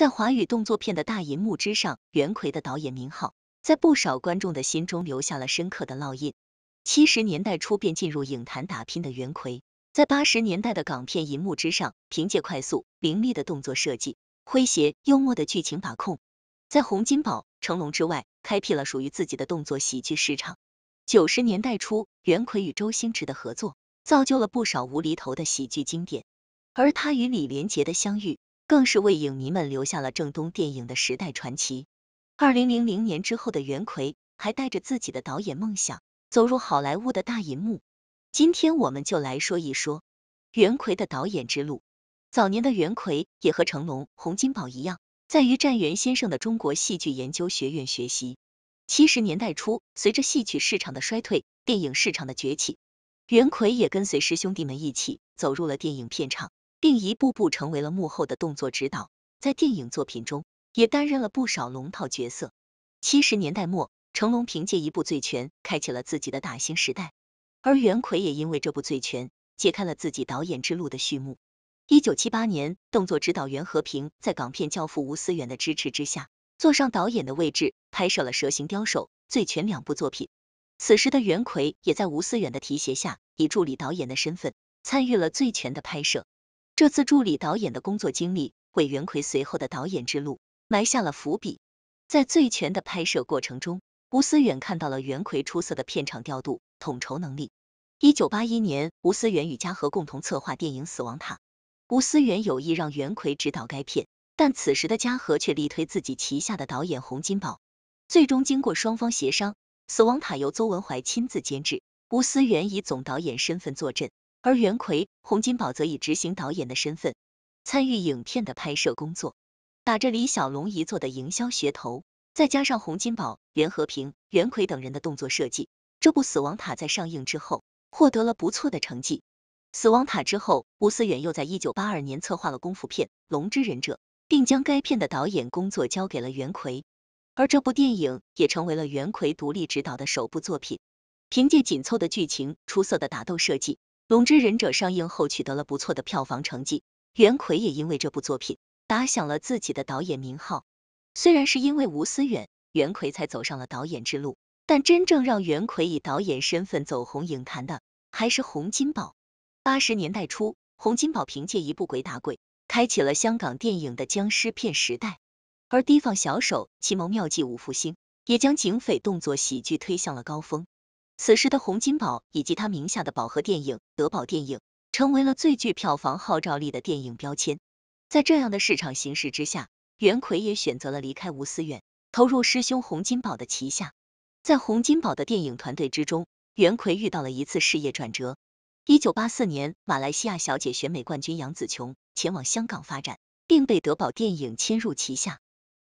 在华语动作片的大银幕之上，袁奎的导演名号在不少观众的心中留下了深刻的烙印。七十年代初便进入影坛打拼的袁奎，在八十年代的港片银幕之上，凭借快速、凌厉的动作设计，诙谐幽默的剧情把控，在洪金宝、成龙之外，开辟了属于自己的动作喜剧市场。九十年代初，袁奎与周星驰的合作，造就了不少无厘头的喜剧经典，而他与李连杰的相遇。更是为影迷们留下了正东电影的时代传奇。二零零零年之后的袁奎，还带着自己的导演梦想走入好莱坞的大银幕。今天我们就来说一说袁奎的导演之路。早年的袁奎也和成龙、洪金宝一样，在于占元先生的中国戏剧研究学院学习。七十年代初，随着戏曲市场的衰退，电影市场的崛起，袁奎也跟随师兄弟们一起走入了电影片场。并一步步成为了幕后的动作指导，在电影作品中也担任了不少龙套角色。七十年代末，成龙凭借一部《醉拳》开启了自己的打星时代，而袁奎也因为这部《醉拳》揭开了自己导演之路的序幕。一九七八年，动作指导袁和平在港片教父吴思远的支持之下，坐上导演的位置，拍摄了《蛇形刁手》《醉拳》两部作品。此时的袁奎也在吴思远的提携下，以助理导演的身份参与了《醉拳》的拍摄。这次助理导演的工作经历，为袁奎随后的导演之路埋下了伏笔。在《醉拳》的拍摄过程中，吴思远看到了袁奎出色的片场调度、统筹能力。一九八一年，吴思远与嘉禾共同策划电影《死亡塔》，吴思远有意让袁奎执导该片，但此时的嘉禾却力推自己旗下的导演洪金宝。最终经过双方协商，《死亡塔》由邹文怀亲自监制，吴思远以总导演身份坐镇。而袁奎、洪金宝则以执行导演的身份参与影片的拍摄工作，打着李小龙一座的营销噱头，再加上洪金宝、袁和平、袁奎等人的动作设计，这部《死亡塔》在上映之后获得了不错的成绩。《死亡塔》之后，吴思远又在一九八二年策划了功夫片《龙之忍者》，并将该片的导演工作交给了袁奎，而这部电影也成为了袁奎独立执导的首部作品。凭借紧凑的剧情、出色的打斗设计。《龙之忍者》上映后取得了不错的票房成绩，袁奎也因为这部作品打响了自己的导演名号。虽然是因为吴思远，袁奎才走上了导演之路，但真正让袁奎以导演身份走红影坛的，还是洪金宝。八十年代初，洪金宝凭借一部《鬼打鬼》，开启了香港电影的僵尸片时代，而提防小手奇谋妙计五福星，也将警匪动作喜剧推向了高峰。此时的洪金宝以及他名下的宝和电影、德宝电影，成为了最具票房号召力的电影标签。在这样的市场形势之下，袁奎也选择了离开吴思远，投入师兄洪金宝的旗下。在洪金宝的电影团队之中，袁奎遇到了一次事业转折。一九八四年，马来西亚小姐选美冠军杨紫琼前往香港发展，并被德宝电影签入旗下。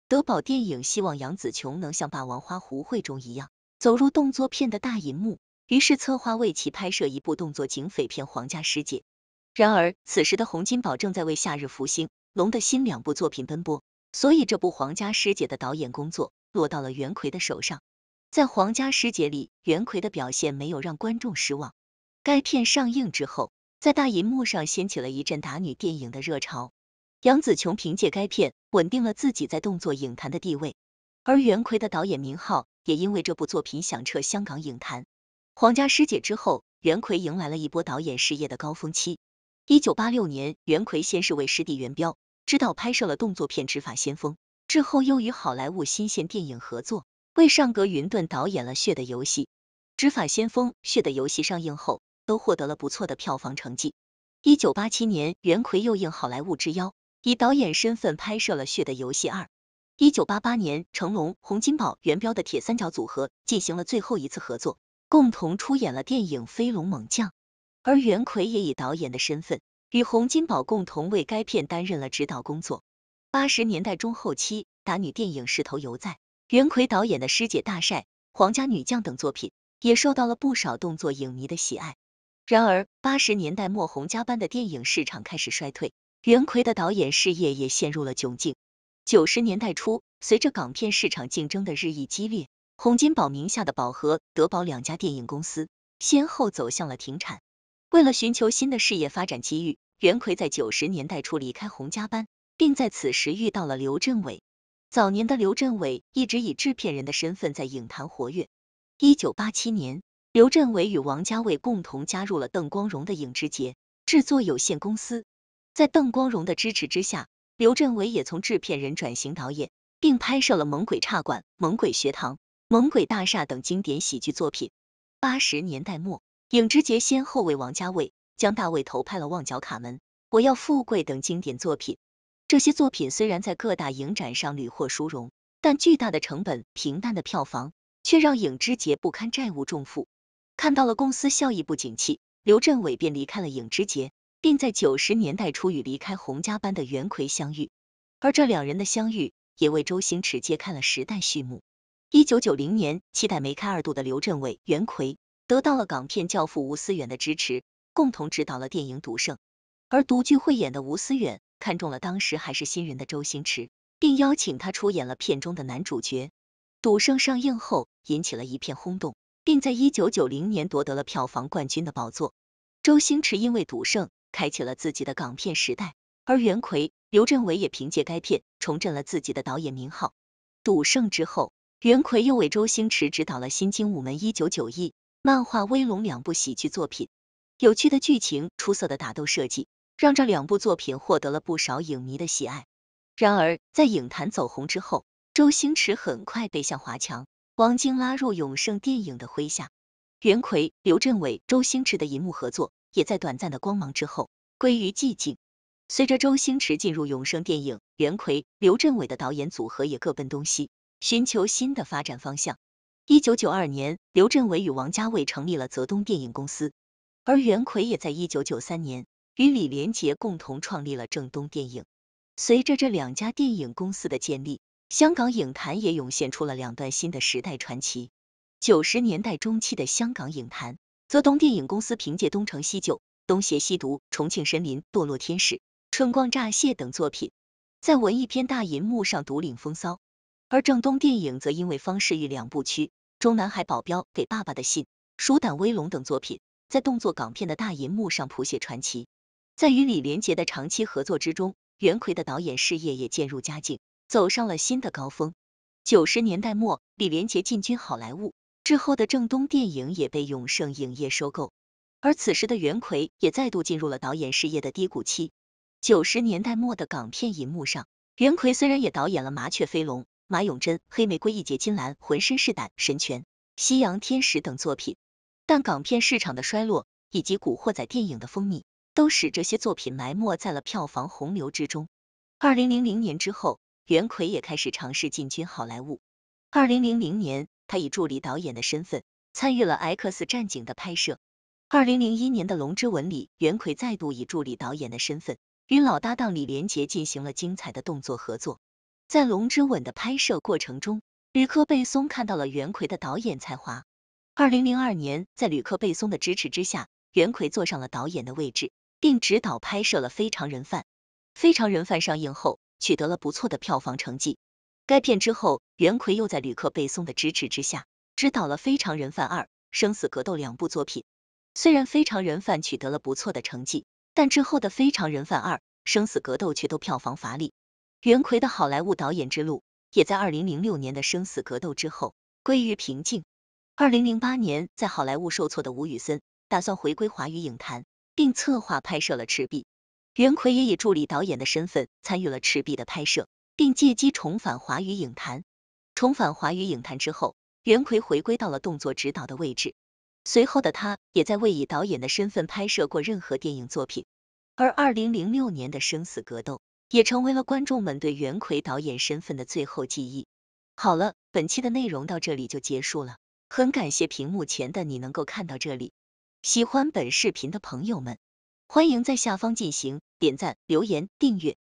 德宝电影希望杨紫琼能像霸王花胡慧中一样。走入动作片的大银幕，于是策划为其拍摄一部动作警匪片《皇家师姐》。然而，此时的洪金宝正在为《夏日福星》《龙的新》两部作品奔波，所以这部《皇家师姐》的导演工作落到了袁奎的手上。在《皇家师姐》里，袁奎的表现没有让观众失望。该片上映之后，在大银幕上掀起了一阵打女电影的热潮。杨紫琼凭借该片稳定了自己在动作影坛的地位，而袁奎的导演名号。也因为这部作品响彻香港影坛，《皇家师姐》之后，袁奎迎来了一波导演事业的高峰期。一九八六年，袁奎先是为师弟袁彪指导拍摄了动作片《执法先锋》，之后又与好莱坞新线电影合作，为尚格云顿导演了《血的游戏》。《执法先锋》《血的游戏》上映后，都获得了不错的票房成绩。一九八七年，袁奎又应好莱坞之邀，以导演身份拍摄了《血的游戏二》。一九八八年，成龙、洪金宝、元彪的铁三角组合进行了最后一次合作，共同出演了电影《飞龙猛将》，而袁奎也以导演的身份与洪金宝共同为该片担任了指导工作。八十年代中后期，打女电影势头犹在，袁奎导演的《师姐大晒》《皇家女将》等作品也受到了不少动作影迷的喜爱。然而，八十年代末，洪家班的电影市场开始衰退，袁奎的导演事业也陷入了窘境。九十年代初，随着港片市场竞争的日益激烈，洪金宝名下的宝和德宝两家电影公司先后走向了停产。为了寻求新的事业发展机遇，袁奎在九十年代初离开洪家班，并在此时遇到了刘镇伟。早年的刘镇伟一直以制片人的身份在影坛活跃。一九八七年，刘镇伟与王家卫共同加入了邓光荣的影之杰制作有限公司，在邓光荣的支持之下。刘镇伟也从制片人转型导演，并拍摄了《猛鬼差馆》《猛鬼学堂》《猛鬼大厦》等经典喜剧作品。八十年代末，影之杰先后为王家卫、江大卫投拍了《旺角卡门》《我要富贵》等经典作品。这些作品虽然在各大影展上屡获殊荣，但巨大的成本、平淡的票房，却让影之杰不堪债务重负。看到了公司效益不景气，刘镇伟便离开了影之杰。并在九十年代初与离开洪家班的袁奎相遇，而这两人的相遇也为周星驰揭开了时代序幕。一九九零年，期待梅开二度的刘镇伟、袁奎得到了港片教父吴思远的支持，共同执导了电影《赌圣》。而独具慧眼的吴思远看中了当时还是新人的周星驰，并邀请他出演了片中的男主角。《赌圣》上映后引起了一片轰动，并在一九九零年夺得了票房冠军的宝座。周星驰因为《赌圣》。开启了自己的港片时代，而袁奎、刘镇伟也凭借该片重振了自己的导演名号。赌圣之后，袁奎又为周星驰执导了《新精武门》一九九一、《漫画威龙》两部喜剧作品。有趣的剧情、出色的打斗设计，让这两部作品获得了不少影迷的喜爱。然而，在影坛走红之后，周星驰很快被向华强、王晶拉入永盛电影的麾下。袁奎、刘镇伟、周星驰的银幕合作。也在短暂的光芒之后归于寂静。随着周星驰进入永生电影，袁奎、刘镇伟的导演组合也各奔东西，寻求新的发展方向。一九九二年，刘镇伟与王家卫成立了泽东电影公司，而袁奎也在一九九三年与李连杰共同创立了正东电影。随着这两家电影公司的建立，香港影坛也涌现出了两段新的时代传奇。九十年代中期的香港影坛。泽东电影公司凭借《东成西就》《东邪西毒》《重庆森林》《堕落天使》《春光乍泄》等作品，在文艺片大银幕上独领风骚；而正东电影则因为《方世玉》两部曲《中南海保镖》《给爸爸的信》《鼠胆威龙》等作品，在动作港片的大银幕上谱写传奇。在与李连杰的长期合作之中，袁奎的导演事业也渐入佳境，走上了新的高峰。九十年代末，李连杰进军好莱坞。之后的正东电影也被永盛影业收购，而此时的袁奎也再度进入了导演事业的低谷期。九十年代末的港片银幕上，袁奎虽然也导演了《麻雀飞龙》《马永贞》《黑玫瑰》《一姐金兰》《浑身是胆》《神拳》《夕阳天使》等作品，但港片市场的衰落以及古惑仔电影的风靡，都使这些作品埋没在了票房洪流之中。二零零零年之后，袁奎也开始尝试进军好莱坞。二零零零年。他以助理导演的身份参与了《X 战警》的拍摄。二零零一年的《龙之吻》里，袁奎再度以助理导演的身份与老搭档李连杰进行了精彩的动作合作。在《龙之吻》的拍摄过程中，吕克贝松看到了袁奎的导演才华。二零零二年，在吕克贝松的支持之下，袁奎坐上了导演的位置，并指导拍摄了《非常人贩》。《非常人贩》上映后，取得了不错的票房成绩。该片之后，袁奎又在旅客贝松的支持之下，执导了《非常人犯二》《生死格斗》两部作品。虽然《非常人犯》取得了不错的成绩，但之后的《非常人犯二》《生死格斗》却都票房乏力。袁奎的好莱坞导演之路，也在二零零六年的《生死格斗》之后归于平静。二零零八年，在好莱坞受挫的吴宇森打算回归华语影坛，并策划拍摄了《赤壁》，袁奎也以助理导演的身份参与了《赤壁》的拍摄。并借机重返华语影坛。重返华语影坛之后，袁奎回归到了动作指导的位置。随后的他，也在未以导演的身份拍摄过任何电影作品。而二零零六年的生死格斗，也成为了观众们对袁奎导演身份的最后记忆。好了，本期的内容到这里就结束了。很感谢屏幕前的你能够看到这里。喜欢本视频的朋友们，欢迎在下方进行点赞、留言、订阅。